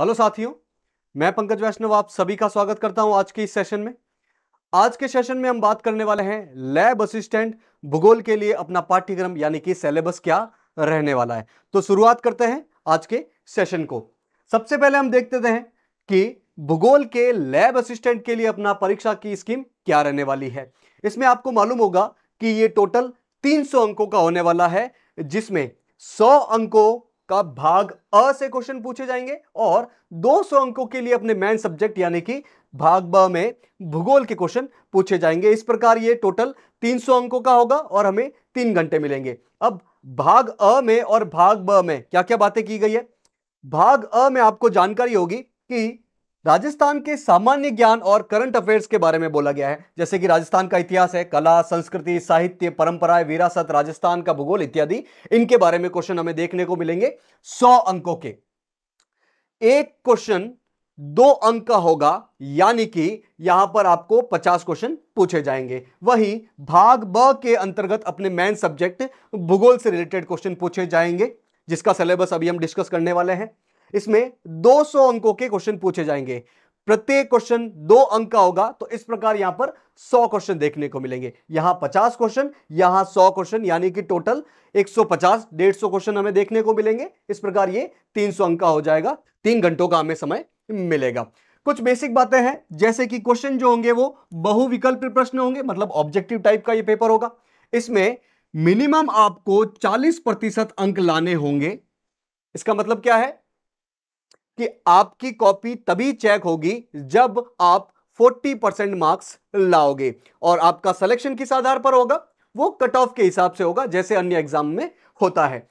hello साथियों मैं पंकज वैष्णव आप सभी का स्वागत करता हूं आज के इस सेशन में आज के सेशन में हम बात करने वाले हैं लैब असिस्टेंट भूगोल के लिए अपना पाठ्यक्रम यानी कि सिलेबस क्या रहने वाला है तो शुरुआत करते हैं आज के सेशन को सबसे पहले हम देखते हैं कि भूगोल के लैब असिस्टेंट के लिए अपना परीक्षा की स्कीम क्या रहने वाली है इसमें आपको मालूम होगा कि ये टोटल 300 अंकों का होने वाला है जिसमें 100 अंकों का भाग अ से क्वेश्चन पूछे जाएंगे और 200 अंकों के लिए अपने मेन सब्जेक्ट यानी कि भाग ब में भूगोल के क्वेश्चन पूछे जाएंगे इस प्रकार ये टोटल 300 अंकों का होगा और हमें तीन घंटे मिलेंगे अब भाग अ में और भाग ब में क्या क्या बातें की गई है भाग अ में आपको जानकारी होगी कि राजस्थान के सामान्य ज्ञान और करंट अफेयर्स के बारे में बोला गया है जैसे कि राजस्थान का इतिहास है कला संस्कृति साहित्य परंपराएं विरासत राजस्थान का भूगोल इत्यादि इनके बारे में क्वेश्चन हमें देखने को मिलेंगे सौ अंकों के एक क्वेश्चन दो अंक का होगा यानी कि यहां पर आपको 50 क्वेश्चन पूछे जाएंगे वही भाग ब के अंतर्गत अपने मेन सब्जेक्ट भूगोल से रिलेटेड क्वेश्चन पूछे जाएंगे जिसका सिलेबस अभी हम डिस्कस करने वाले हैं इसमें 200 अंकों के क्वेश्चन पूछे जाएंगे प्रत्येक क्वेश्चन दो अंक का होगा तो इस प्रकार यहां पर 100 क्वेश्चन देखने को मिलेंगे यहां 50 क्वेश्चन यहां 100 क्वेश्चन यानी कि टोटल 150 150 क्वेश्चन हमें देखने को मिलेंगे इस प्रकार ये 300 अंक का हो जाएगा तीन घंटों का हमें समय मिलेगा कुछ बेसिक बातें हैं जैसे कि क्वेश्चन जो होंगे वो बहुविकल्प प्रश्न होंगे मतलब ऑब्जेक्टिव टाइप का ये पेपर होगा इसमें मिनिमम आपको चालीस प्रतिशत अंक लाने होंगे इसका मतलब क्या है कि आपकी कॉपी तभी चेक होगी जब आप 40 परसेंट मार्क्स लाओगे और आपका सिलेक्शन किस आधार पर होगा वो कट ऑफ के हिसाब से होगा जैसे अन्य एग्जाम में होता है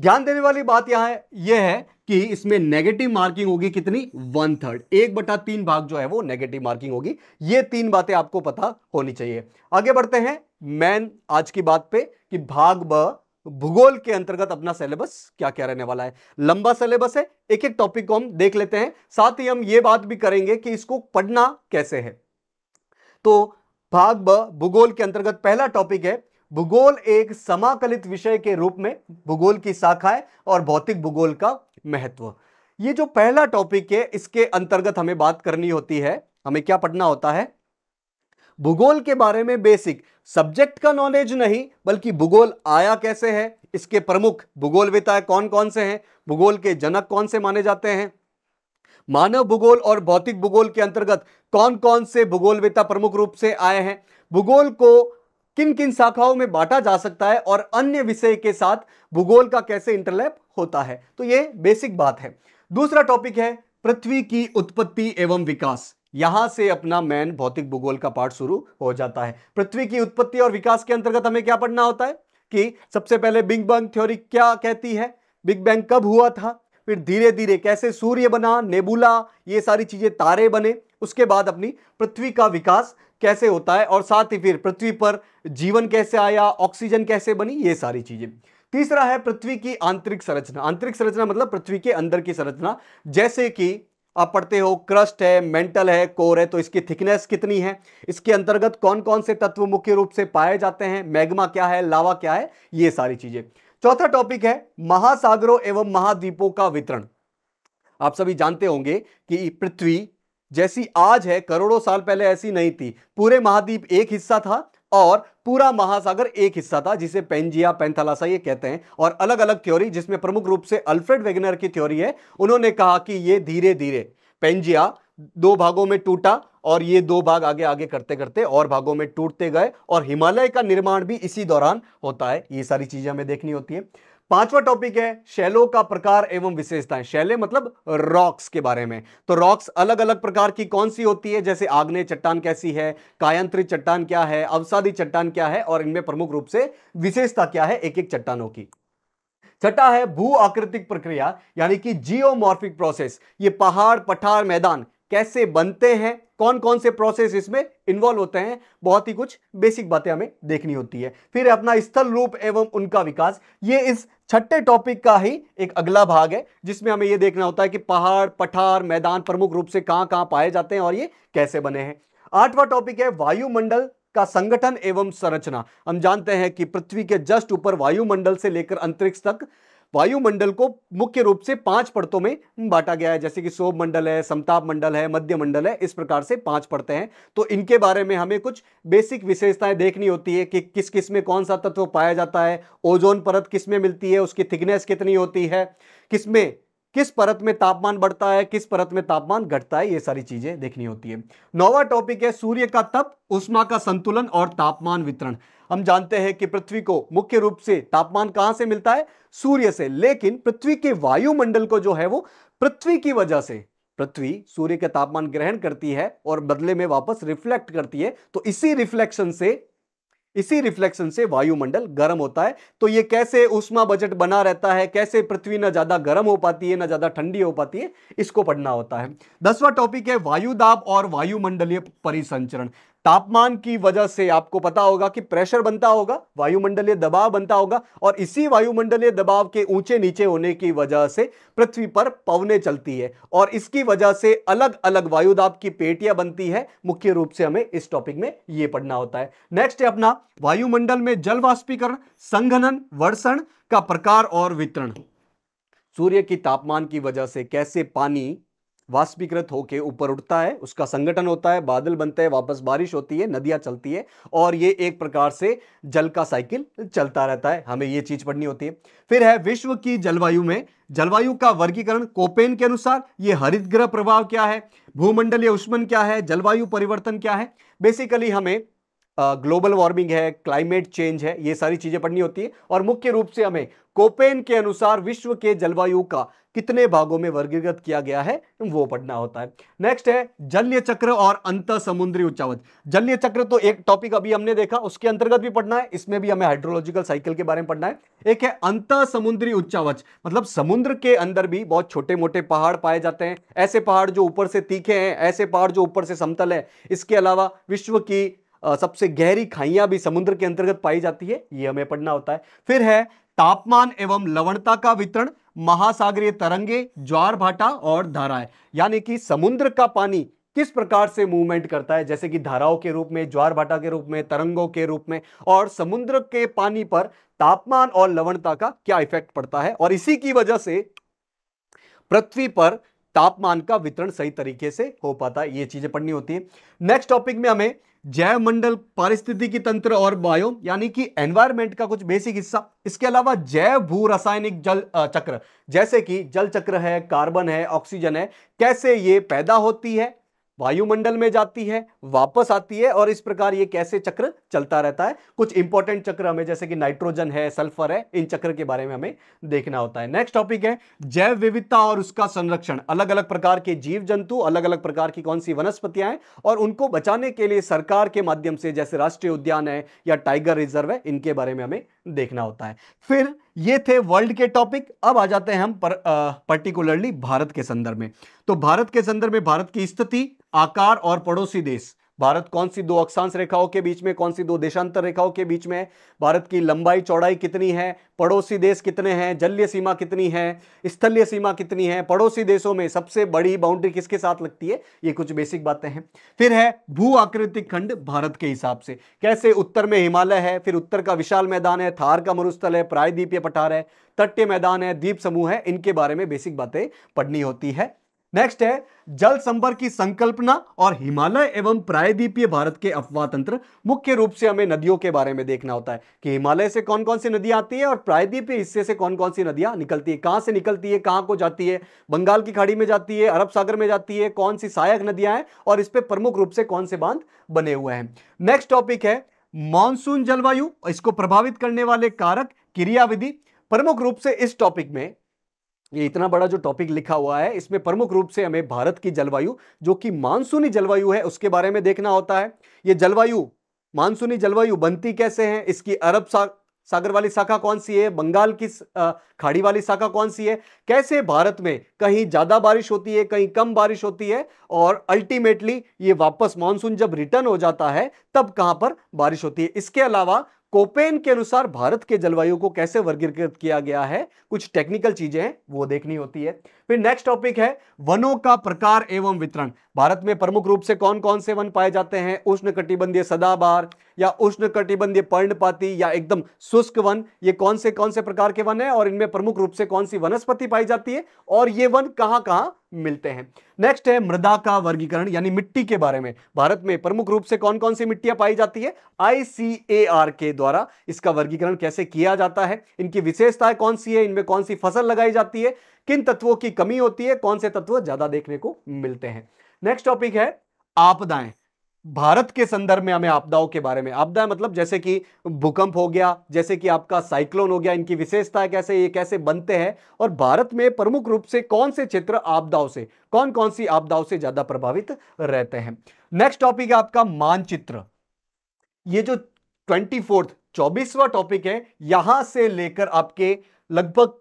ध्यान देने वाली बात यहां है यह है कि इसमें नेगेटिव मार्किंग होगी कितनी वन थर्ड एक बटा तीन भाग जो है वो नेगेटिव मार्किंग होगी ये तीन बातें आपको पता होनी चाहिए आगे बढ़ते हैं मैन आज की बात पे कि भाग ब भूगोल के अंतर्गत अपना सिलेबस क्या क्या रहने वाला है लंबा सिलेबस है एक एक टॉपिक को हम देख लेते हैं साथ ही हम ये बात भी करेंगे कि इसको पढ़ना कैसे है तो भाग ब भूगोल के अंतर्गत पहला टॉपिक है भूगोल एक समाकलित विषय के रूप में भूगोल की शाखाएं और भौतिक भूगोल का महत्व ये जो पहला टॉपिक है इसके अंतर्गत हमें बात करनी होती है हमें क्या पढ़ना होता है भूगोल के बारे में बेसिक सब्जेक्ट का नॉलेज नहीं बल्कि भूगोल आया कैसे है इसके प्रमुख भूगोलविता कौन कौन से हैं भूगोल के जनक कौन से माने जाते हैं मानव भूगोल और भौतिक भूगोल के अंतर्गत कौन कौन से भूगोलविता प्रमुख रूप से आए हैं भूगोल को किन किन शाखाओं में बांटा जा सकता है और अन्य विषय के साथ भूगोल का कैसे इंटरलैप होता है तो ये बेसिक बात है दूसरा टॉपिक है पृथ्वी की उत्पत्ति एवं विकास यहां से अपना मैन भौतिक भूगोल का पाठ शुरू हो जाता है पृथ्वी की उत्पत्ति और विकास के अंतर्गत हमें क्या पढ़ना होता है कि सबसे पहले बिग बैंग थ्योरी क्या कहती है बिग बैंग कब हुआ था फिर धीरे धीरे कैसे सूर्य बना नेबुला ये सारी चीज़ें तारे बने उसके बाद अपनी पृथ्वी का विकास कैसे होता है और साथ ही फिर पृथ्वी पर जीवन कैसे आया ऑक्सीजन कैसे बनी ये सारी चीज़ें तीसरा है पृथ्वी की आंतरिक संरचना आंतरिक संरचना मतलब पृथ्वी के अंदर की संरचना जैसे कि आप पढ़ते हो क्रस्ट है मेंटल है कोर है तो इसकी थिकनेस कितनी है इसके अंतर्गत कौन कौन से तत्व मुख्य रूप से पाए जाते हैं मैग्मा क्या है लावा क्या है ये सारी चीजें चौथा टॉपिक है महासागरों एवं महाद्वीपों का वितरण आप सभी जानते होंगे कि पृथ्वी जैसी आज है करोड़ों साल पहले ऐसी नहीं थी पूरे महाद्वीप एक हिस्सा था और पूरा महासागर एक हिस्सा था जिसे पेंजिया पेंथलासा ये कहते हैं और अलग अलग थ्योरी जिसमें प्रमुख रूप से अल्फ्रेड वेगनर की थ्योरी है उन्होंने कहा कि ये धीरे धीरे पेंजिया दो भागों में टूटा और ये दो भाग आगे आगे करते करते और भागों में टूटते गए और हिमालय का निर्माण भी इसी दौरान होता है ये सारी चीज़ें हमें देखनी होती है पांचवा टॉपिक है शैलो का प्रकार एवं विशेषताएं शैले मतलब रॉक्स के बारे में तो रॉक्स अलग अलग प्रकार की कौन सी होती है जैसे आग्नेय चट्टान कैसी है कायांत्रित चट्टान क्या है अवसादी चट्टान क्या है और इनमें प्रमुख रूप से विशेषता क्या है एक एक चट्टानों की छठा है भू आकृतिक प्रक्रिया यानी कि जियोमॉर्फिक प्रोसेस ये पहाड़ पठार मैदान कैसे बनते हैं कौन कौन से प्रोसेस इसमें इन्वॉल्व होते हैं बहुत ही कुछ बेसिक बातें हमें देखनी होती है फिर अपना स्थल रूप एवं उनका विकास ये इस छठे टॉपिक का ही एक अगला भाग है जिसमें हमें ये देखना होता है कि पहाड़ पठार मैदान प्रमुख रूप से कहाँ कहाँ पाए जाते हैं और ये कैसे बने हैं आठवां टॉपिक है वायुमंडल का संगठन एवं संरचना हम जानते हैं कि पृथ्वी के जस्ट ऊपर वायुमंडल से लेकर अंतरिक्ष तक वायुमंडल को मुख्य रूप से पांच परतों में बांटा गया है जैसे कि शोभ मंडल है समताप मंडल है मध्य मंडल है इस प्रकार से पांच परतें हैं तो इनके बारे में हमें कुछ बेसिक विशेषताएं देखनी होती है कि किस किस में कौन सा तत्व पाया जाता है ओजोन परत किस में मिलती है उसकी थिकनेस कितनी होती है किस में किस परत में तापमान बढ़ता है किस परत में तापमान घटता है ये सारी चीजें देखनी होती है नौवा टॉपिक है सूर्य का तप उष्मा का संतुलन और तापमान वितरण हम जानते हैं कि पृथ्वी को मुख्य रूप से तापमान कहां से मिलता है सूर्य से लेकिन पृथ्वी के वायुमंडल को जो है वो पृथ्वी की वजह से पृथ्वी सूर्य का तापमान ग्रहण करती है और बदले में वापस रिफ्लेक्ट करती है तो इसी रिफ्लेक्शन से इसी रिफ्लेक्शन से वायुमंडल गर्म होता है तो ये कैसे उष्मा बजट बना रहता है कैसे पृथ्वी ना ज़्यादा गर्म हो पाती है ना ज़्यादा ठंडी हो पाती है इसको पढ़ना होता है दसवां टॉपिक है वायुदाब और वायुमंडलीय परिसंचरण तापमान की वजह से आपको पता होगा कि प्रेशर बनता होगा वायुमंडलीय दबाव बनता होगा और इसी वायुमंडलीय दबाव के ऊंचे नीचे होने की वजह से पृथ्वी पर पवने चलती है और इसकी वजह से अलग अलग वायुदाब की पेटियां बनती है मुख्य रूप से हमें इस टॉपिक में यह पढ़ना होता है नेक्स्ट है अपना वायुमंडल में जल वाष्पीकरण संघनन वर्षण का प्रकार और वितरण सूर्य की तापमान की वजह से कैसे पानी वाष्पीकृत होकर ऊपर उठता है उसका संगठन होता है बादल बनते हैं वापस बारिश होती है नदियाँ चलती है और ये एक प्रकार से जल का साइकिल चलता रहता है हमें ये चीज़ पढ़नी होती है फिर है विश्व की जलवायु में जलवायु का वर्गीकरण कोपेन के अनुसार ये हरित ग्रह प्रभाव क्या है भूमंडलीय उष्मन क्या है जलवायु परिवर्तन क्या है बेसिकली हमें ग्लोबल वार्मिंग है क्लाइमेट चेंज है ये सारी चीज़ें पढ़नी होती है और मुख्य रूप से हमें कोपेन के अनुसार विश्व के जलवायु का कितने भागों में वर्गीकृत किया गया है वो पढ़ना होता है नेक्स्ट है जलीय चक्र और अंत समुद्री उच्चावच जलीय चक्र तो एक टॉपिक अभी हमने देखा उसके अंतर्गत भी पढ़ना है इसमें भी हमें हाइड्रोलॉजिकल साइकिल के बारे में पढ़ना है एक है अंत समुद्री उच्चावच मतलब समुद्र के अंदर भी बहुत छोटे मोटे पहाड़ पाए जाते हैं ऐसे पहाड़ जो ऊपर से तीखे हैं ऐसे पहाड़ जो ऊपर से समतल है इसके अलावा विश्व की सबसे गहरी खाइयां भी समुद्र के अंतर्गत पाई जाती है ये हमें पढ़ना होता है फिर है तापमान एवं लवणता का वितरण महासागरीय तरंगे ज्वार भाटा और धाराएं यानी कि समुद्र का पानी किस प्रकार से मूवमेंट करता है जैसे कि धाराओं के रूप में ज्वार भाटा के रूप में तरंगों के रूप में और समुद्र के पानी पर तापमान और लवणता का क्या इफेक्ट पड़ता है और इसी की वजह से पृथ्वी पर तापमान का वितरण सही तरीके से हो पाता है ये चीजें पढ़नी होती है नेक्स्ट टॉपिक में हमें जैव मंडल पारिस्थितिकी तंत्र और बायो यानी कि एनवायरमेंट का कुछ बेसिक हिस्सा इसके अलावा जैव भू रासायनिक जल चक्र जैसे कि जल चक्र है कार्बन है ऑक्सीजन है कैसे ये पैदा होती है वायुमंडल में जाती है वापस आती है और इस प्रकार ये कैसे चक्र चलता रहता है कुछ इंपॉर्टेंट चक्र हमें जैसे कि नाइट्रोजन है सल्फर है इन चक्र के बारे में हमें देखना होता है नेक्स्ट टॉपिक है जैव विविधता और उसका संरक्षण अलग अलग प्रकार के जीव जंतु अलग अलग प्रकार की कौन सी वनस्पतियां हैं और उनको बचाने के लिए सरकार के माध्यम से जैसे राष्ट्रीय उद्यान है या टाइगर रिजर्व है इनके बारे में हमें देखना होता है फिर ये थे वर्ल्ड के टॉपिक अब आ जाते हैं हम पर, पर्टिकुलरली भारत के संदर्भ में तो भारत के संदर्भ में भारत की स्थिति आकार और पड़ोसी देश भारत कौन सी दो अक्षांश रेखाओं के बीच में कौन सी दो देशांतर रेखाओं के बीच में भारत की लंबाई चौड़ाई कितनी है पड़ोसी देश कितने हैं जल्य सीमा कितनी है स्थलीय सीमा कितनी है पड़ोसी देशों में सबसे बड़ी बाउंड्री किसके साथ लगती है ये कुछ बेसिक बातें हैं फिर है भू आकृतिक खंड भारत के हिसाब से कैसे उत्तर में हिमालय है फिर उत्तर का विशाल मैदान है थार का मरुस्थल है प्रायद्वीपीय पठार है तट्य मैदान है द्वीप समूह है इनके बारे में बेसिक बातें पढ़नी होती है नेक्स्ट है जल संपर्क की संकल्पना और हिमालय एवं प्रायद्वीपीय भारत के अफवाह तंत्र मुख्य रूप से हमें नदियों के बारे में देखना होता है कि हिमालय से कौन कौन सी नदियां आती है और प्रायद्वीपीय हिस्से से कौन कौन सी नदियां निकलती है कहां से निकलती है कहां को जाती है बंगाल की खाड़ी में जाती है अरब सागर में जाती है कौन सी सहायक नदियां हैं और इस पर प्रमुख रूप से कौन से बांध बने हुए हैं नेक्स्ट टॉपिक है मानसून जलवायु इसको प्रभावित करने वाले कारक क्रियाविधि प्रमुख रूप से इस टॉपिक में ये इतना बड़ा जो टॉपिक लिखा हुआ है इसमें प्रमुख रूप से हमें भारत की जलवायु जो कि मानसूनी जलवायु है उसके बारे में देखना होता है ये जलवायु मानसूनी जलवायु बनती कैसे है इसकी अरब सा, सागर वाली शाखा कौन सी है बंगाल की खाड़ी वाली शाखा कौन सी है कैसे भारत में कहीं ज़्यादा बारिश होती है कहीं कम बारिश होती है और अल्टीमेटली ये वापस मानसून जब रिटर्न हो जाता है तब कहाँ पर बारिश होती है इसके अलावा कोपेन के अनुसार भारत के जलवायु को कैसे वर्गीकृत किया गया है कुछ टेक्निकल चीजें हैं वो देखनी होती है फिर नेक्स्ट टॉपिक है वनों का प्रकार एवं वितरण भारत में प्रमुख रूप से कौन कौन से वन पाए जाते हैं उष्ण कटिबंधीय सदाबार या उष्ण कटिबंधीय पर्णपाती या एकदम शुष्क वन ये कौन से कौन से प्रकार के वन है और इनमें प्रमुख रूप से कौन सी वनस्पति पाई जाती है और ये वन कहाँ कहाँ मिलते हैं नेक्स्ट है मृदा का वर्गीकरण यानी मिट्टी के बारे में भारत में प्रमुख रूप से कौन कौन सी मिट्टियां पाई जाती है आईसीएआर के द्वारा इसका वर्गीकरण कैसे किया जाता है इनकी विशेषताएं कौन सी है इनमें कौन सी फसल लगाई जाती है किन तत्वों की कमी होती है कौन से तत्व ज्यादा देखने को मिलते हैं नेक्स्ट टॉपिक है आपदाएं भारत के संदर्भ में हमें आपदाओं के बारे में आपदा मतलब जैसे कि भूकंप हो गया जैसे कि आपका साइक्लोन हो गया इनकी विशेषता कैसे ये कैसे बनते हैं और भारत में प्रमुख रूप से कौन से क्षेत्र आपदाओं से कौन कौन सी आपदाओं से ज्यादा प्रभावित रहते हैं नेक्स्ट टॉपिक है आपका मानचित्र ये जो ट्वेंटी फोर्थ चौबीसवा टॉपिक है यहां से लेकर आपके लगभग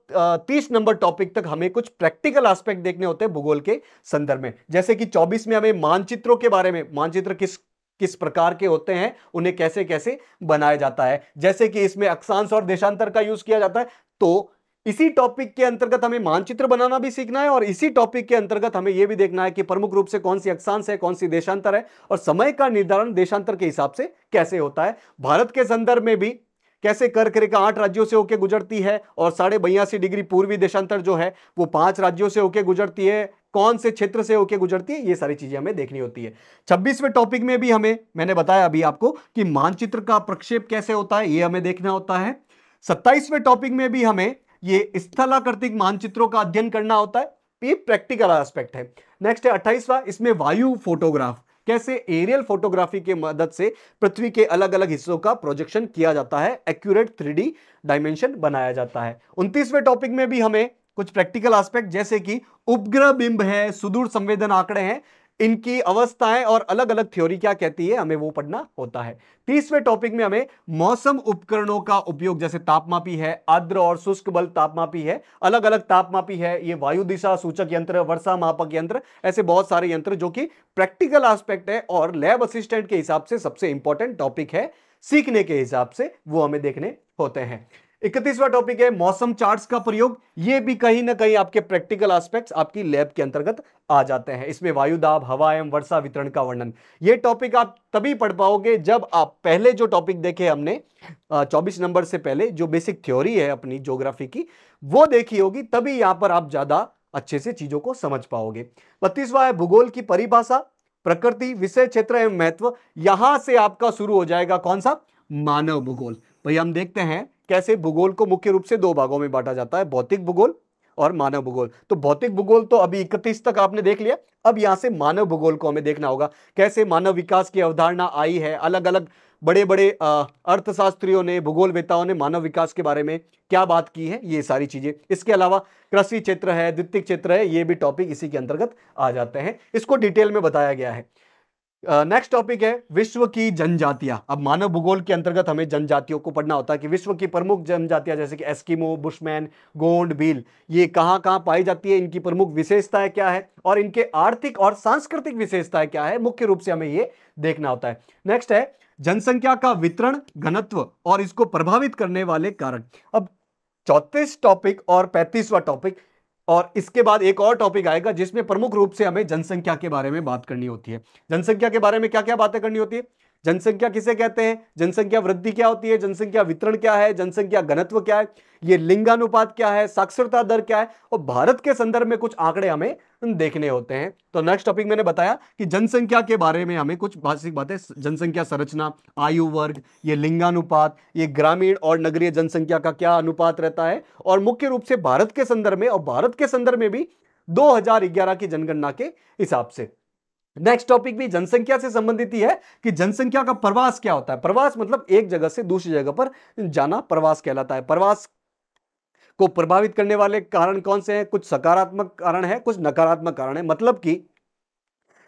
तीस नंबर टॉपिक तक हमें कुछ प्रैक्टिकल एस्पेक्ट देखने होते हैं भूगोल के संदर्भ में जैसे कि चौबीस में हमें मानचित्रों के बारे में मानचित्र किस किस प्रकार के होते हैं उन्हें कैसे कैसे बनाया जाता है जैसे कि इसमें अक्षांश और देशांतर का यूज किया जाता है तो इसी टॉपिक के अंतर्गत हमें मानचित्र बनाना भी सीखना है और इसी टॉपिक के अंतर्गत हमें यह भी देखना है कि प्रमुख रूप से कौन सी अक्षांश है कौन सी देशांतर है और समय का निर्धारण देशांतर के हिसाब से कैसे होता है भारत के संदर्भ में भी कैसे कर्क रेखा आठ राज्यों से होकर गुजरती है और साढ़े बयासी डिग्री पूर्वी देशांतर जो है वो पांच राज्यों से होकर गुजरती है कौन से क्षेत्र से होके गुजरती है ये सारी चीजें हमें देखनी होती है छब्बीसवें टॉपिक में भी हमें मैंने बताया अभी आपको कि मानचित्र का प्रक्षेप कैसे होता है ये हमें देखना होता है सत्ताईसवें टॉपिक में भी हमें ये स्थलाकृतिक मानचित्रों का अध्ययन करना होता है ये प्रैक्टिकल एस्पेक्ट है नेक्स्ट है अट्ठाईसवा इसमें वायु फोटोग्राफ कैसे एरियल फोटोग्राफी के मदद से पृथ्वी के अलग अलग हिस्सों का प्रोजेक्शन किया जाता है एक्यूरेट थ्री डायमेंशन बनाया जाता है उनतीसवें टॉपिक में भी हमें कुछ प्रैक्टिकल आस्पेक्ट जैसे कि उपग्रह बिंब है सुदूर संवेदन आंकड़े हैं इनकी अवस्थाएं और अलग अलग थ्योरी क्या कहती है हमें वो पढ़ना होता है तीसवें टॉपिक में हमें मौसम उपकरणों का उपयोग जैसे तापमापी है आद्र और शुष्क बल तापमापी है अलग अलग तापमापी है ये वायु दिशा सूचक यंत्र वर्षा मापक यंत्र ऐसे बहुत सारे यंत्र जो कि प्रैक्टिकल आस्पेक्ट है और लैब असिस्टेंट के हिसाब से सबसे इंपॉर्टेंट टॉपिक है सीखने के हिसाब से वो हमें देखने होते हैं इकतीसवा टॉपिक है मौसम चार्ट्स का प्रयोग ये भी कहीं ना कहीं आपके प्रैक्टिकल एस्पेक्ट्स आपकी लैब के अंतर्गत आ जाते हैं इसमें वायु दाब हवा एवं वर्षा वितरण का वर्णन ये टॉपिक आप तभी पढ़ पाओगे जब आप पहले जो टॉपिक देखे हमने चौबीस नंबर से पहले जो बेसिक थ्योरी है अपनी ज्योग्राफी की वो देखी होगी तभी यहाँ पर आप ज़्यादा अच्छे से चीज़ों को समझ पाओगे बत्तीसवा है भूगोल की परिभाषा प्रकृति विषय क्षेत्र एवं महत्व यहाँ से आपका शुरू हो जाएगा कौन सा मानव भूगोल भाई हम देखते हैं कैसे भूगोल को मुख्य रूप से दो भागों में बांटा जाता है भौतिक भूगोल और मानव भूगोल तो भौतिक भूगोल तो अभी इकतीस तक आपने देख लिया अब यहाँ से मानव भूगोल को हमें देखना होगा कैसे मानव विकास की अवधारणा आई है अलग अलग बड़े बड़े अर्थशास्त्रियों ने भूगोल वेताओं ने मानव विकास के बारे में क्या बात की है ये सारी चीज़ें इसके अलावा कृषि क्षेत्र है द्वितीय क्षेत्र है ये भी टॉपिक इसी के अंतर्गत आ जाते हैं इसको डिटेल में बताया गया है नेक्स्ट टॉपिक है विश्व की जनजातियां अब मानव भूगोल के अंतर्गत हमें जनजातियों को पढ़ना होता है कि विश्व की प्रमुख जनजातियां जैसे कि एस्किमो बुशमैन गोंड बिल ये कहां कहां पाई जाती है इनकी प्रमुख विशेषताएं क्या है और इनके आर्थिक और सांस्कृतिक विशेषताएं क्या है मुख्य रूप से हमें ये देखना होता है नेक्स्ट है जनसंख्या का वितरण घनत्व और इसको प्रभावित करने वाले कारण अब चौतीस टॉपिक और पैंतीसवा टॉपिक और इसके बाद एक और टॉपिक आएगा जिसमें प्रमुख रूप से हमें जनसंख्या के बारे में बात करनी होती है जनसंख्या के बारे में क्या क्या बातें करनी होती है जनसंख्या किसे कहते हैं जनसंख्या वृद्धि क्या होती है जनसंख्या वितरण क्या है जनसंख्या घनत्व क्या है ये लिंगानुपात क्या है साक्षरता दर क्या है और भारत के संदर्भ में कुछ आंकड़े हमें देखने होते हैं तो नेक्स्ट टॉपिक मैंने बताया कि जनसंख्या के बारे में हमें कुछ भाषिक बातें जनसंख्या संरचना आयु वर्ग ये लिंगानुपात ये ग्रामीण और नगरीय जनसंख्या का क्या अनुपात रहता है और मुख्य रूप से भारत के संदर्भ में और भारत के संदर्भ में भी 2011 की जनगणना के हिसाब से नेक्स्ट टॉपिक भी जनसंख्या से संबंधित ही है कि जनसंख्या का प्रवास क्या होता है प्रवास मतलब एक जगह से दूसरी जगह पर जाना प्रवास कहलाता है प्रवास को प्रभावित करने वाले कारण कौन से हैं कुछ सकारात्मक कारण है कुछ नकारात्मक कारण है मतलब कि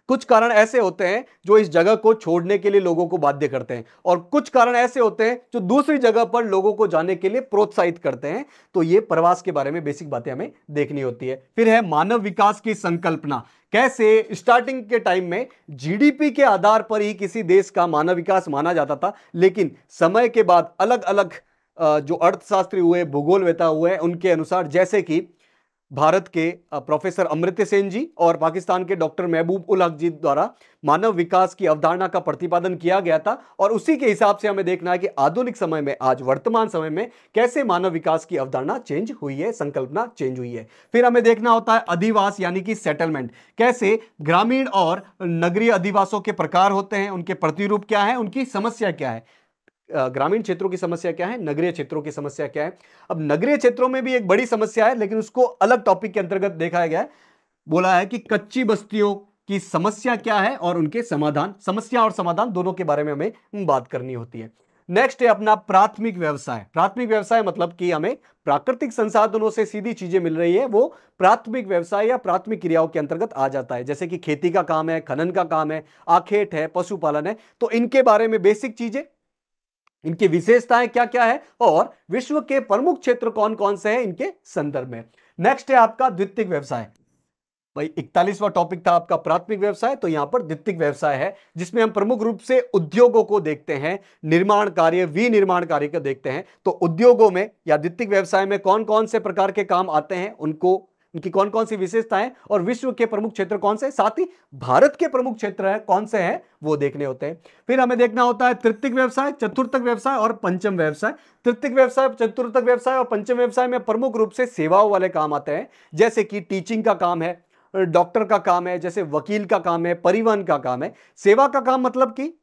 कुछ कारण ऐसे होते हैं जो इस जगह को छोड़ने के लिए लोगों को बाध्य करते हैं और कुछ कारण ऐसे होते हैं जो दूसरी जगह पर लोगों को जाने के लिए प्रोत्साहित करते हैं तो ये प्रवास के बारे में बेसिक बातें हमें देखनी होती है फिर है मानव विकास की संकल्पना कैसे स्टार्टिंग के टाइम में जीडीपी के आधार पर ही किसी देश का मानव विकास माना जाता था लेकिन समय के बाद अलग अलग जो अर्थशास्त्री हुए भूगोलवेता हुए उनके अनुसार जैसे कि भारत के प्रोफेसर अमृत सेन जी और पाकिस्तान के डॉक्टर महबूब उल हक जी द्वारा मानव विकास की अवधारणा का प्रतिपादन किया गया था और उसी के हिसाब से हमें देखना है कि आधुनिक समय में आज वर्तमान समय में कैसे मानव विकास की अवधारणा चेंज हुई है संकल्पना चेंज हुई है फिर हमें देखना होता है अधिवास यानी कि सेटलमेंट कैसे ग्रामीण और नगरीय अधिवासों के प्रकार होते हैं उनके प्रतिरूप क्या है उनकी समस्या क्या है ग्रामीण क्षेत्रों की समस्या क्या है नगरीय क्षेत्रों की समस्या क्या है अब नगरीय क्षेत्रों में भी एक बड़ी समस्या है लेकिन उसको अलग टॉपिक के अंतर्गत देखा गया है बोला है कि कच्ची बस्तियों की समस्या क्या है और उनके समाधान समस्या और समाधान दोनों के बारे में हमें बात करनी होती है नेक्स्ट है अपना प्राथमिक व्यवसाय प्राथमिक व्यवसाय मतलब कि हमें प्राकृतिक संसाधनों से सीधी चीजें मिल रही है वो प्राथमिक व्यवसाय या प्राथमिक क्रियाओं के अंतर्गत आ जाता है जैसे कि खेती का काम है खनन का काम है आखेट है पशुपालन है तो इनके बारे में बेसिक चीजें इनकी विशेषताएं क्या क्या है और विश्व के प्रमुख क्षेत्र कौन कौन से हैं इनके संदर्भ में नेक्स्ट है आपका द्वितीय व्यवसाय भाई इकतालीसवा टॉपिक था आपका प्राथमिक व्यवसाय तो यहां पर द्वितीय व्यवसाय है जिसमें हम प्रमुख रूप से उद्योगों को देखते हैं निर्माण कार्य विनिर्माण कार्य को देखते हैं तो उद्योगों में या द्वितीय व्यवसाय में कौन कौन से प्रकार के काम आते हैं उनको उनकी कौन कौन सी विशेषताएं और विश्व के प्रमुख क्षेत्र कौन से साथ ही भारत के प्रमुख क्षेत्र है कौन से हैं वो देखने होते हैं फिर हमें देखना होता है तृतीय व्यवसाय चतुर्थक व्यवसाय और पंचम व्यवसाय तृतीय व्यवसाय चतुर्थक व्यवसाय और पंचम व्यवसाय में प्रमुख रूप से सेवाओं वाले काम आते हैं जैसे कि टीचिंग का काम है डॉक्टर का काम है जैसे वकील का काम है परिवहन का काम है सेवा का काम मतलब कि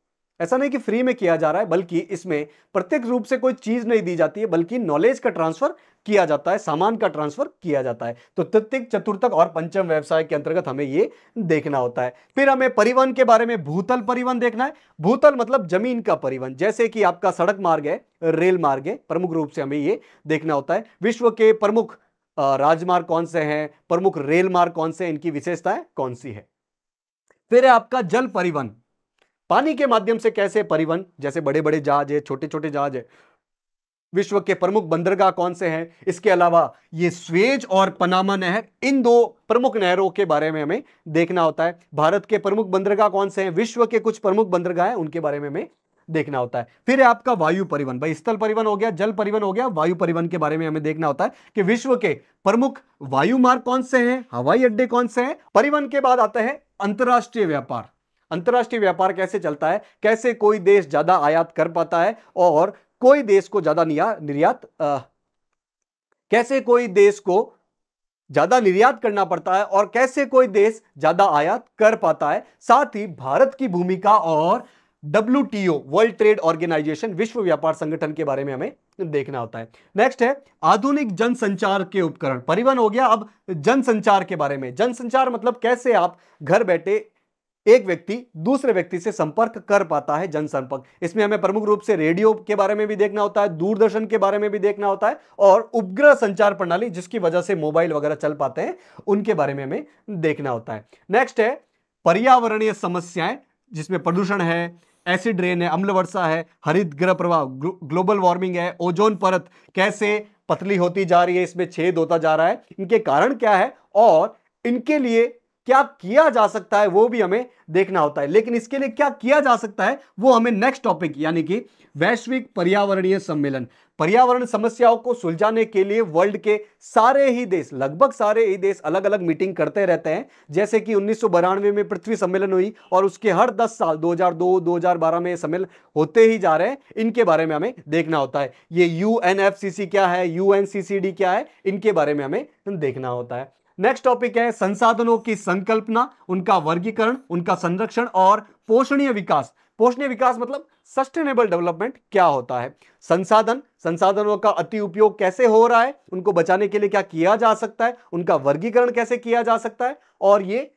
ऐसा नहीं कि फ्री में किया जा रहा है बल्कि इसमें प्रत्येक रूप से कोई चीज नहीं दी जाती है बल्कि नॉलेज का ट्रांसफर किया जाता है सामान का ट्रांसफर किया जाता है तो तृतीय चतुर्थक और पंचम व्यवसाय के अंतर्गत हमें ये देखना होता है फिर हमें परिवहन के बारे में भूतल परिवहन देखना है भूतल मतलब जमीन का परिवहन जैसे कि आपका सड़क मार्ग है रेल मार्ग है प्रमुख रूप से हमें ये देखना होता है विश्व के प्रमुख राजमार्ग कौन से हैं प्रमुख रेल मार्ग कौन से हैं इनकी विशेषताएं कौन सी है फिर है आपका जल परिवहन पानी के माध्यम से कैसे परिवहन जैसे बड़े बड़े जहाज है छोटे छोटे जहाज है विश्व के प्रमुख बंदरगाह कौन से हैं इसके अलावा ये स्वेज और पनामा नहर इन दो प्रमुख नहरों के बारे में हमें देखना होता है भारत के प्रमुख बंदरगाह कौन से हैं विश्व के कुछ प्रमुख बंदरगाह हैं उनके बारे में हमें देखना होता है फिर है आपका वायु परिवहन भाई स्थल परिवहन हो गया जल परिवहन हो गया वायु परिवहन के बारे में हमें देखना होता है कि विश्व के प्रमुख वायु मार्ग कौन से हैं हवाई अड्डे कौन से हैं परिवहन के बाद आता है अंतर्राष्ट्रीय व्यापार अंतर्राष्ट्रीय व्यापार कैसे चलता है कैसे कोई देश ज़्यादा आयात कर पाता है और कोई देश को ज्यादा निर्यात आ, कैसे कोई देश को ज्यादा निर्यात करना पड़ता है और कैसे कोई देश ज्यादा आयात कर पाता है साथ ही भारत की भूमिका और डब्ल्यू वर्ल्ड ट्रेड ऑर्गेनाइजेशन विश्व व्यापार संगठन के बारे में हमें देखना होता है नेक्स्ट है आधुनिक जनसंचार के उपकरण परिवहन हो गया अब जनसंचार के बारे में जनसंचार मतलब कैसे आप घर बैठे एक व्यक्ति दूसरे व्यक्ति से संपर्क कर पाता है जनसंपर्क इसमें हमें प्रमुख रूप से रेडियो के बारे में भी देखना होता है दूरदर्शन के बारे में भी देखना होता है और उपग्रह संचार प्रणाली जिसकी वजह से मोबाइल वगैरह चल पाते हैं उनके बारे में हमें देखना होता है नेक्स्ट है पर्यावरणीय समस्याएं जिसमें प्रदूषण है एसिड रेन है अम्ल वर्षा है हरित ग्रह प्रभाव ग्लोबल वार्मिंग है ओजोन परत कैसे पतली होती जा रही है इसमें छेद होता जा रहा है इनके कारण क्या है और इनके लिए क्या किया जा सकता है वो भी हमें देखना होता है लेकिन इसके लिए क्या किया जा सकता है वो हमें नेक्स्ट टॉपिक यानी कि वैश्विक पर्यावरणीय सम्मेलन पर्यावरण समस्याओं को सुलझाने के लिए वर्ल्ड के सारे ही देश लगभग सारे ही देश अलग अलग मीटिंग करते रहते हैं जैसे कि उन्नीस में पृथ्वी सम्मेलन हुई और उसके हर 10 साल 2002 2012 में सम्मेलन होते ही जा रहे हैं इनके बारे में हमें देखना होता है ये यू क्या है यू क्या है इनके बारे में हमें देखना होता है नेक्स्ट टॉपिक है संसाधनों की संकल्पना उनका वर्गीकरण उनका संरक्षण और पोषणीय विकास पोषणीय विकास मतलब सस्टेनेबल डेवलपमेंट क्या होता है संसाधन संसाधनों का अति उपयोग कैसे हो रहा है उनको बचाने के लिए क्या किया जा सकता है उनका वर्गीकरण कैसे किया जा सकता है और ये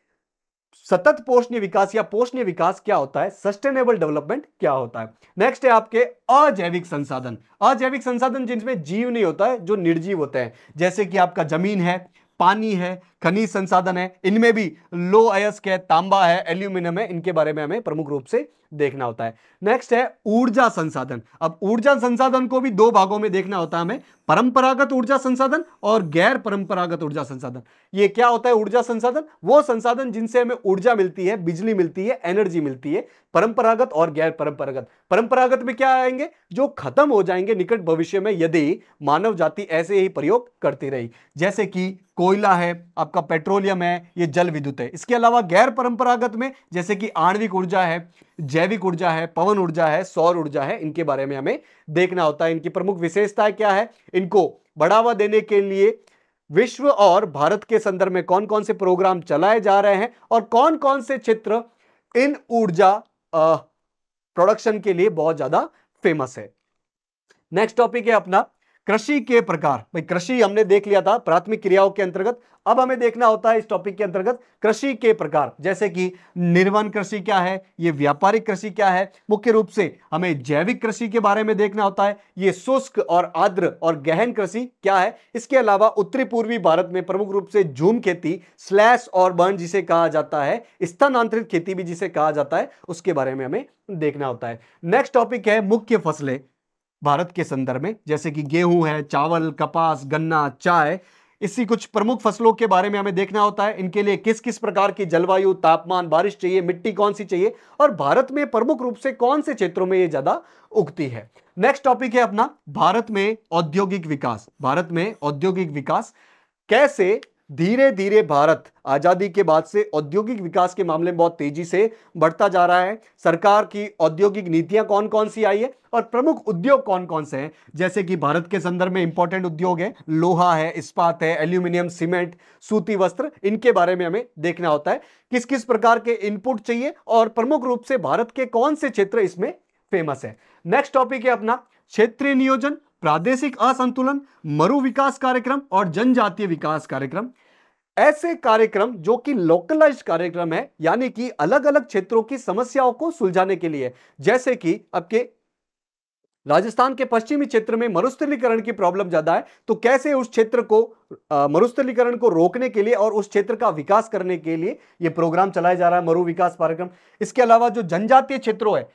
सतत पोषणीय विकास या पोषणीय विकास क्या होता है सस्टेनेबल डेवलपमेंट क्या होता है नेक्स्ट है आपके अजैविक संसाधन अजैविक संसाधन जिनमें जीव नहीं होता है जो निर्जीव होते हैं जैसे कि आपका जमीन है पानी है खनिज संसाधन है इनमें भी लो अयस्क है तांबा है एल्यूमिनियम है इनके बारे में हमें प्रमुख रूप से देखना होता है नेक्स्ट है ऊर्जा संसाधन अब ऊर्जा संसाधन को भी दो भागों में देखना होता है हमें परंपरागत ऊर्जा संसाधन और गैर परंपरागत ऊर्जा संसाधन ये क्या होता है ऊर्जा संसाधन वो संसाधन जिनसे हमें ऊर्जा मिलती है बिजली मिलती है एनर्जी मिलती है परंपरागत और गैर परंपरागत परंपरागत में क्या आएंगे जो खत्म हो जाएंगे निकट भविष्य में यदि मानव जाति ऐसे ही प्रयोग करती रही जैसे कि कोयला है आप आपका पेट्रोलियम है ये जल विद्युत है इसके अलावा गैर परंपरागत में जैसे कि आणविक ऊर्जा है जैविक ऊर्जा है पवन ऊर्जा है सौर ऊर्जा है इनके बारे में हमें देखना होता है इनकी प्रमुख विशेषताएं क्या है इनको बढ़ावा देने के लिए विश्व और भारत के संदर्भ में कौन कौन से प्रोग्राम चलाए जा रहे हैं और कौन कौन से क्षेत्र इन ऊर्जा प्रोडक्शन के लिए बहुत ज्यादा फेमस है नेक्स्ट टॉपिक है अपना कृषि के प्रकार भाई कृषि हमने देख लिया था प्राथमिक क्रियाओं के अंतर्गत अब हमें देखना होता है इस टॉपिक के अंतर्गत कृषि के प्रकार जैसे कि निर्वहन कृषि क्या है ये व्यापारिक कृषि क्या है मुख्य रूप से हमें जैविक कृषि के बारे में देखना होता है ये शुष्क और आर्द्र और गहन कृषि क्या है इसके अलावा उत्तरी पूर्वी भारत में प्रमुख रूप से झूम खेती स्लैश और बर्न जिसे कहा जाता है स्थानांतरित खेती भी जिसे कहा जाता है उसके बारे में हमें देखना होता है नेक्स्ट टॉपिक है मुख्य फसलें भारत के संदर्भ में जैसे कि गेहूं है चावल कपास गन्ना चाय इसी कुछ प्रमुख फसलों के बारे में हमें देखना होता है इनके लिए किस किस प्रकार की जलवायु तापमान बारिश चाहिए मिट्टी कौन सी चाहिए और भारत में प्रमुख रूप से कौन से क्षेत्रों में ये ज़्यादा उगती है नेक्स्ट टॉपिक है अपना भारत में औद्योगिक विकास भारत में औद्योगिक विकास कैसे धीरे धीरे भारत आज़ादी के बाद से औद्योगिक विकास के मामले में बहुत तेजी से बढ़ता जा रहा है सरकार की औद्योगिक नीतियां कौन कौन सी आई है और प्रमुख उद्योग कौन कौन से हैं जैसे कि भारत के संदर्भ में इंपॉर्टेंट उद्योग है लोहा है इस्पात है एल्यूमिनियम सीमेंट सूती वस्त्र इनके बारे में हमें देखना होता है किस किस प्रकार के इनपुट चाहिए और प्रमुख रूप से भारत के कौन से क्षेत्र इसमें फेमस है नेक्स्ट टॉपिक है अपना क्षेत्रीय नियोजन प्रादेशिक असंतुलन मरु विकास कार्यक्रम और जनजातीय विकास कार्यक्रम ऐसे कार्यक्रम जो कि लोकलाइज कार्यक्रम है यानी कि अलग अलग क्षेत्रों की समस्याओं को सुलझाने के लिए जैसे कि आपके राजस्थान के पश्चिमी क्षेत्र में मरुस्थलीकरण की प्रॉब्लम ज्यादा है तो कैसे उस क्षेत्र को मरुस्थलीकरण को रोकने के लिए और उस क्षेत्र का विकास करने के लिए यह प्रोग्राम चलाया जा रहा है मरु विकास कार्यक्रम इसके अलावा जो जनजातीय क्षेत्रों है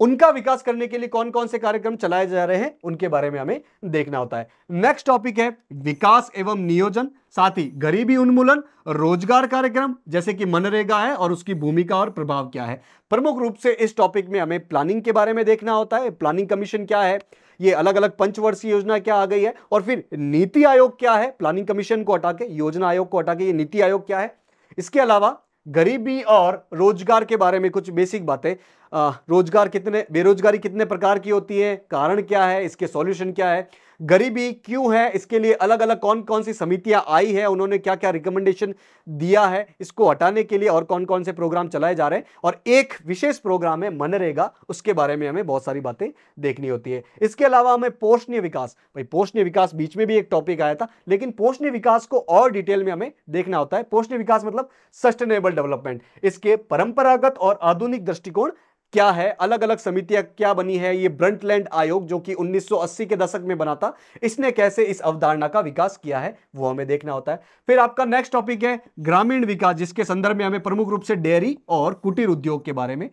उनका विकास करने के लिए कौन कौन से कार्यक्रम चलाए जा रहे हैं उनके बारे में हमें देखना होता है नेक्स्ट टॉपिक है विकास एवं नियोजन साथ ही गरीबी उन्मूलन रोजगार कार्यक्रम जैसे कि मनरेगा है और उसकी भूमिका और प्रभाव क्या है प्रमुख रूप से इस टॉपिक में हमें प्लानिंग के बारे में देखना होता है प्लानिंग कमीशन क्या है ये अलग अलग पंचवर्षीय योजना क्या आ गई है और फिर नीति आयोग क्या है प्लानिंग कमीशन को हटा के योजना आयोग को हटा के ये नीति आयोग क्या है इसके अलावा गरीबी और रोजगार के बारे में कुछ बेसिक बातें रोजगार कितने बेरोजगारी कितने प्रकार की होती है कारण क्या है इसके सॉल्यूशन क्या है गरीबी क्यों है इसके लिए अलग अलग कौन कौन सी समितियां आई है उन्होंने क्या क्या रिकमेंडेशन दिया है इसको हटाने के लिए और कौन कौन से प्रोग्राम चलाए जा रहे हैं और एक विशेष प्रोग्राम है मनरेगा उसके बारे में हमें बहुत सारी बातें देखनी होती है इसके अलावा हमें पोषणीय विकास भाई पोषणीय विकास बीच में भी एक टॉपिक आया था लेकिन पोषणीय विकास को और डिटेल में हमें देखना होता है पोषणीय विकास मतलब सस्टेनेबल डेवलपमेंट इसके परंपरागत और आधुनिक दृष्टिकोण क्या है अलग अलग समितियां क्या बनी है ये ब्रंटलैंड आयोग जो कि 1980 के दशक में बना था इसने कैसे इस अवधारणा का विकास किया है वो हमें देखना होता है फिर आपका नेक्स्ट टॉपिक है ग्रामीण विकास जिसके संदर्भ में हमें प्रमुख रूप से डेयरी और कुटीर उद्योग के बारे में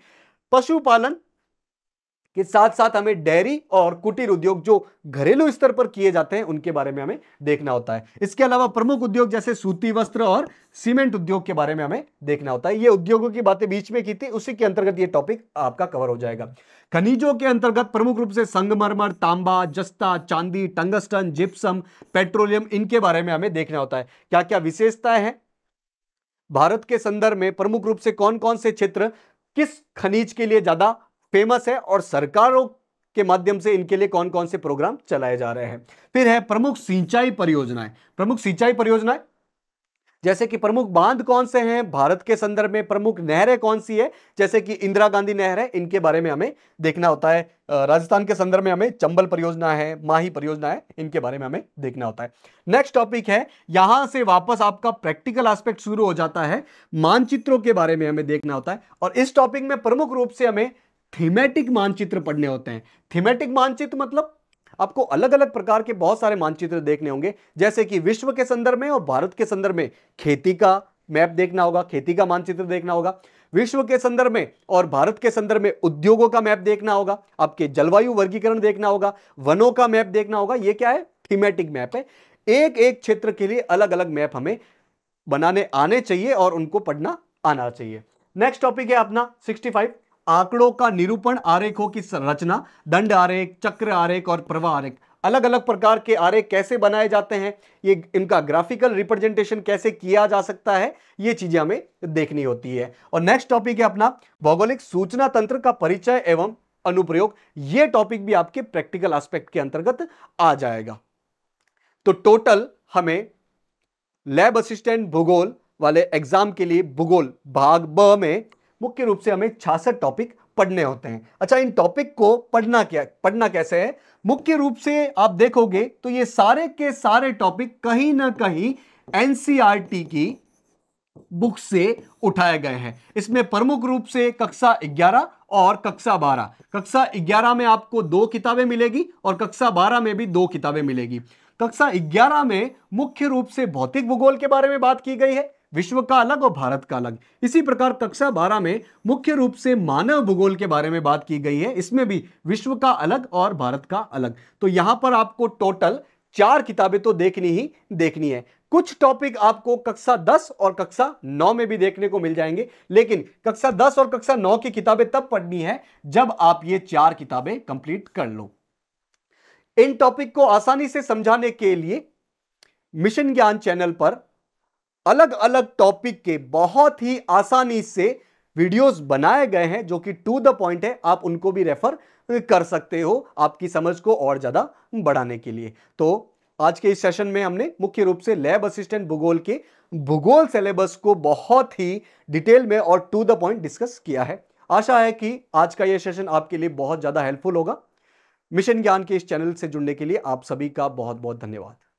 पशुपालन के साथ साथ हमें डेयरी और कुटीर उद्योग जो घरेलू स्तर पर किए जाते हैं उनके बारे में हमें देखना होता है इसके अलावा प्रमुख उद्योग जैसे सूती वस्त्र और सीमेंट उद्योग के बारे में हमें देखना होता है ये उद्योगों की बातें बीच में की थी उसी के अंतर्गत ये टॉपिक आपका कवर हो जाएगा खनिजों के अंतर्गत प्रमुख रूप से संगमरमर तांबा जस्ता चांदी टंगस्टन जिप्सम पेट्रोलियम इनके बारे में हमें देखना होता है क्या क्या विशेषताएं हैं भारत के संदर्भ में प्रमुख रूप से कौन कौन से क्षेत्र किस खनिज के लिए ज्यादा फेमस है और सरकारों के माध्यम से इनके लिए कौन कौन से प्रोग्राम चलाए जा रहे हैं फिर है प्रमुख सिंचाई परियोजनाएं प्रमुख सिंचाई परियोजनाएं जैसे कि प्रमुख बांध कौन से हैं भारत के संदर्भ में प्रमुख नहरें कौन सी है जैसे कि इंदिरा गांधी नहर है इनके बारे में हमें देखना होता है राजस्थान के संदर्भ में हमें चंबल परियोजना है माही परियोजना है इनके बारे में हमें देखना होता है नेक्स्ट टॉपिक है यहां से वापस आपका प्रैक्टिकल एस्पेक्ट शुरू हो जाता है मानचित्रों के बारे में हमें देखना होता है और इस टॉपिक में प्रमुख रूप से हमें थीमेटिक मानचित्र पढ़ने होते हैं थीमेटिक मानचित्र मतलब आपको अलग अलग प्रकार के बहुत सारे मानचित्र देखने होंगे जैसे कि विश्व के संदर्भ में और भारत के संदर्भ में खेती का मैप देखना होगा खेती का मानचित्र देखना होगा विश्व के संदर्भ में और भारत के संदर्भ में उद्योगों का मैप देखना होगा आपके जलवायु वर्गीकरण देखना होगा वनों का मैप देखना होगा ये क्या है थीमेटिक मैप है एक एक क्षेत्र के लिए अलग अलग मैप हमें बनाने आने चाहिए और उनको पढ़ना आना चाहिए नेक्स्ट टॉपिक है अपना 65 आंकड़ों का निरूपण आरेखों की संरचना दंड आरेख चक्र आरेख और प्रवाह आरेख अलग अलग प्रकार के आरेख कैसे बनाए जाते हैं ये इनका ग्राफिकल रिप्रेजेंटेशन कैसे किया जा सकता है ये चीजें हमें देखनी होती है और नेक्स्ट टॉपिक है अपना भौगोलिक सूचना तंत्र का परिचय एवं अनुप्रयोग ये टॉपिक भी आपके प्रैक्टिकल एस्पेक्ट के अंतर्गत आ जाएगा तो टोटल हमें लैब असिस्टेंट भूगोल वाले एग्जाम के लिए भूगोल भाग ब में मुख्य रूप से हमें छियासठ टॉपिक पढ़ने होते हैं अच्छा इन टॉपिक को पढ़ना क्या पढ़ना कैसे है मुख्य रूप से आप देखोगे तो ये सारे के सारे टॉपिक कहीं ना कहीं एनसीआर e की बुक से उठाए गए हैं इसमें प्रमुख रूप से कक्षा 11 और कक्षा 12 कक्षा 11 में आपको दो किताबें मिलेगी और कक्षा 12 में भी दो किताबें मिलेगी कक्षा 11 में मुख्य रूप से भौतिक भूगोल के बारे में बात की गई है विश्व का अलग और भारत का अलग इसी प्रकार कक्षा बारह में मुख्य रूप से मानव भूगोल के बारे में बात की गई है इसमें भी विश्व का अलग और भारत का अलग तो यहां पर आपको टोटल चार किताबें तो देखनी ही देखनी है कुछ टॉपिक आपको कक्षा 10 और कक्षा 9 में भी देखने को मिल जाएंगे लेकिन कक्षा 10 और कक्षा 9 की किताबें तब पढ़नी है जब आप ये चार किताबें कंप्लीट कर लो इन टॉपिक को आसानी से समझाने के लिए मिशन ज्ञान चैनल पर अलग अलग टॉपिक के बहुत ही आसानी से वीडियोस बनाए गए हैं जो कि टू द पॉइंट है आप उनको भी रेफर कर सकते हो आपकी समझ को और ज़्यादा बढ़ाने के लिए तो आज के इस सेशन में हमने मुख्य रूप से लैब असिस्टेंट भूगोल के भूगोल सिलेबस को बहुत ही डिटेल में और टू द पॉइंट डिस्कस किया है आशा है कि आज का यह सेशन आपके लिए बहुत ज़्यादा हेल्पफुल होगा मिशन ज्ञान के इस चैनल से जुड़ने के लिए आप सभी का बहुत बहुत धन्यवाद